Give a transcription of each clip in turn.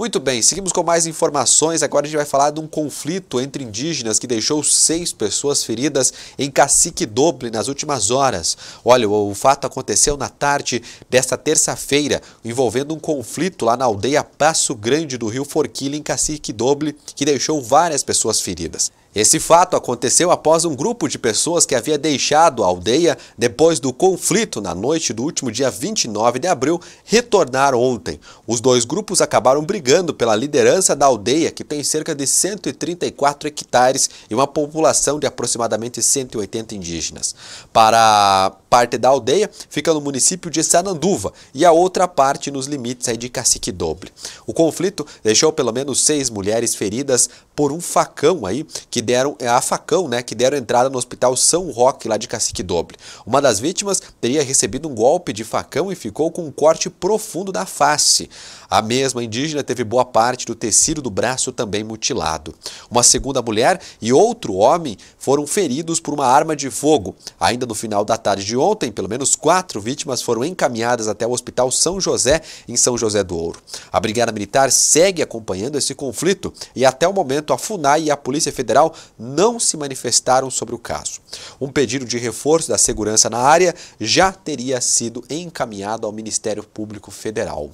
Muito bem, seguimos com mais informações. Agora a gente vai falar de um conflito entre indígenas que deixou seis pessoas feridas em Cacique Doble nas últimas horas. Olha, o fato aconteceu na tarde desta terça-feira, envolvendo um conflito lá na aldeia Passo Grande do Rio Forquilha, em Cacique Doble, que deixou várias pessoas feridas. Esse fato aconteceu após um grupo de pessoas que havia deixado a aldeia depois do conflito na noite do último dia 29 de abril retornar ontem. Os dois grupos acabaram brigando brigando pela liderança da aldeia, que tem cerca de 134 hectares e uma população de aproximadamente 180 indígenas. Para parte da aldeia fica no município de Sananduva e a outra parte nos limites de Cacique Doble. O conflito deixou pelo menos seis mulheres feridas por um facão aí que deram é, a facão, né, que deram entrada no Hospital São Roque lá de Cacique Doble. Uma das vítimas teria recebido um golpe de facão e ficou com um corte profundo na face. A mesma indígena teve boa parte do tecido do braço também mutilado. Uma segunda mulher e outro homem foram feridos por uma arma de fogo. Ainda no final da tarde de ontem, pelo menos quatro vítimas foram encaminhadas até o Hospital São José, em São José do Ouro. A Brigada Militar segue acompanhando esse conflito e, até o momento, a FUNAI e a Polícia Federal não se manifestaram sobre o caso. Um pedido de reforço da segurança na área já teria sido encaminhado ao Ministério Público Federal.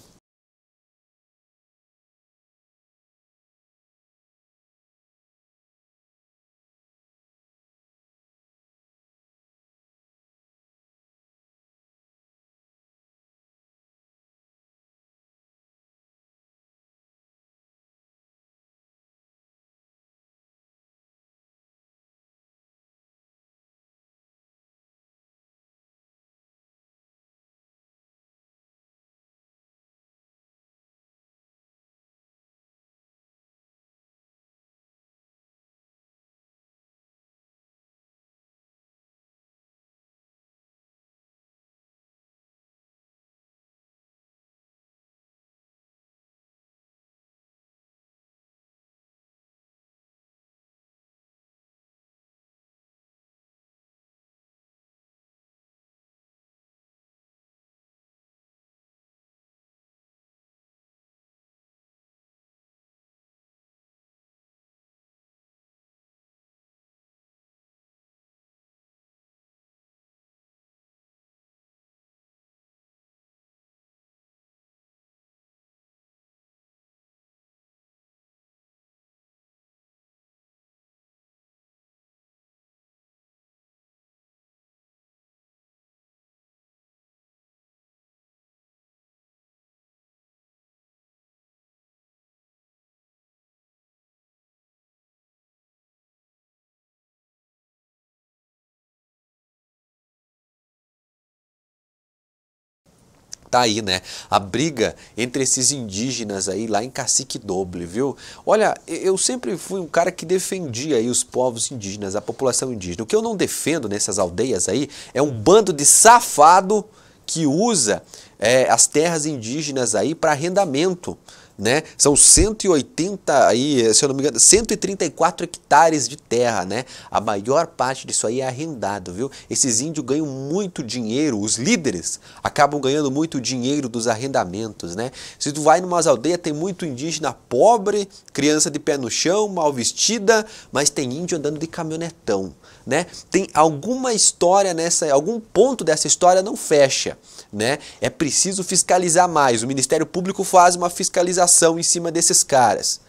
Tá aí, né? A briga entre esses indígenas aí lá em Cacique Doble, viu? Olha, eu sempre fui um cara que defendia aí os povos indígenas, a população indígena. O que eu não defendo nessas aldeias aí é um bando de safado que usa é, as terras indígenas aí para arrendamento. Né? São 180 aí, se eu não me engano, 134 hectares de terra, né? A maior parte disso aí é arrendado, viu? Esses índios ganham muito dinheiro, os líderes acabam ganhando muito dinheiro dos arrendamentos, né? Se tu vai numa aldeia tem muito indígena pobre, criança de pé no chão, mal vestida, mas tem índio andando de caminhonetão, né? Tem alguma história nessa, algum ponto dessa história não fecha, né? É preciso fiscalizar mais. O Ministério Público faz uma fiscalização em cima desses caras.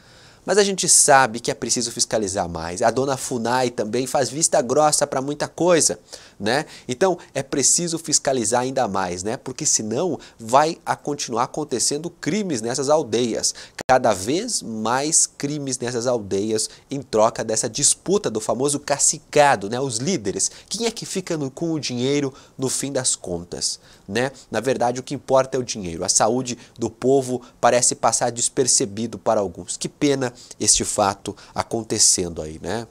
Mas a gente sabe que é preciso fiscalizar mais. A dona Funai também faz vista grossa para muita coisa né? Então é preciso fiscalizar ainda mais, né? Porque senão vai a continuar acontecendo crimes nessas aldeias, cada vez mais crimes nessas aldeias em troca dessa disputa do famoso cacicado, né? Os líderes, quem é que fica no, com o dinheiro no fim das contas, né? Na verdade o que importa é o dinheiro. A saúde do povo parece passar despercebido para alguns. Que pena este fato acontecendo aí, né?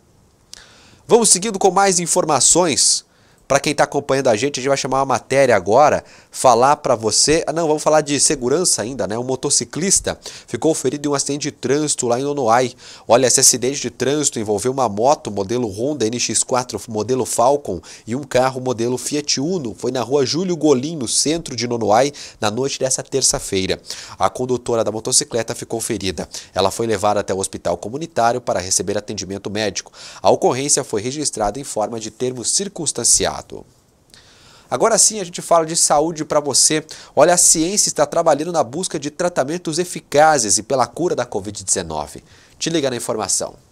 Vamos seguindo com mais informações para quem está acompanhando a gente, a gente vai chamar uma matéria agora, falar para você. Ah, não, vamos falar de segurança ainda, né? Um motociclista ficou ferido em um acidente de trânsito lá em Onoai. Olha, esse acidente de trânsito envolveu uma moto modelo Honda NX4 modelo Falcon e um carro modelo Fiat Uno. Foi na rua Júlio Golim, no centro de Nonoai, na noite dessa terça-feira. A condutora da motocicleta ficou ferida. Ela foi levada até o hospital comunitário para receber atendimento médico. A ocorrência foi registrada em forma de termo circunstancial contato. Agora sim a gente fala de saúde para você. Olha, a ciência está trabalhando na busca de tratamentos eficazes e pela cura da Covid-19. Te liga na informação.